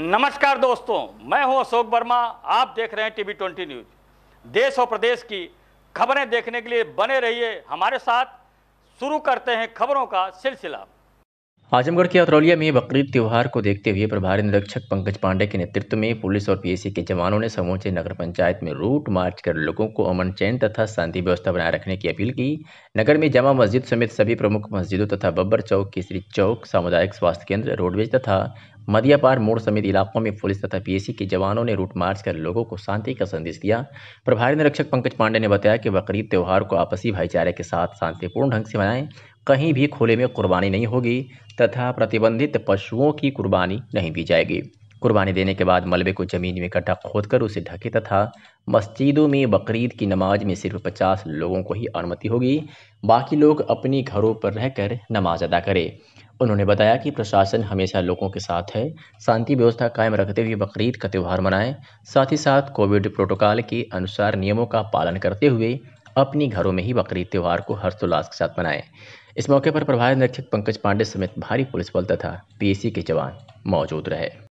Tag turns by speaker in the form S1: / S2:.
S1: नमस्कार दोस्तों मैं हूं अशोक वर्मा आप देख रहे हैं टीवी ट्वेंटी न्यूज देश और प्रदेश की खबरें देखने के लिए बने रहिए हमारे साथ शुरू करते हैं खबरों का सिलसिला
S2: आजमगढ़ के अतरौलिया में बकरीद त्यौहार को देखते हुए प्रभारी निरीक्षक पंकज पांडे के नेतृत्व में पुलिस और पीएसी के जवानों ने समूचे नगर पंचायत में रूट मार्च कर लोगों को अमन चैन तथा शांति व्यवस्था बनाए रखने की अपील की नगर में जमा मस्जिद समेत सभी प्रमुख मस्जिदों तथा बब्बर चौक केसरी चौक सामुदायिक स्वास्थ्य केंद्र रोडवेज तथा मदियापार मोड़ समेत इलाकों में पुलिस तथा पीएसी के जवानों ने रूट मार्च कर लोगों को शांति का संदेश दिया प्रभारी निरीक्षक पंकज पांडे ने बताया कि बकरीद त्यौहार को आपसी भाईचारे के साथ शांतिपूर्ण ढंग से मनाएं कहीं भी खुले में कुर्बानी नहीं होगी तथा प्रतिबंधित पशुओं की कुर्बानी नहीं दी जाएगी कुर्बानी देने के बाद मलबे को ज़मीन में गड्ढा कर उसे ढके तथा मस्जिदों में बकरीद की नमाज में सिर्फ पचास लोगों को ही अनुमति होगी बाकी लोग अपने घरों पर रहकर नमाज अदा करें उन्होंने बताया कि प्रशासन हमेशा लोगों के साथ है शांति व्यवस्था कायम रखते हुए बकरीद का त्यौहार मनाएं साथ ही साथ कोविड प्रोटोकॉल के अनुसार नियमों का पालन करते हुए अपने घरों में ही बकरीद त्यौहार को हर्षोल्लास के साथ मनाएं इस मौके पर प्रभारी निरीक्षक पंकज पांडे समेत भारी पुलिस बल तथा पी के जवान मौजूद रहे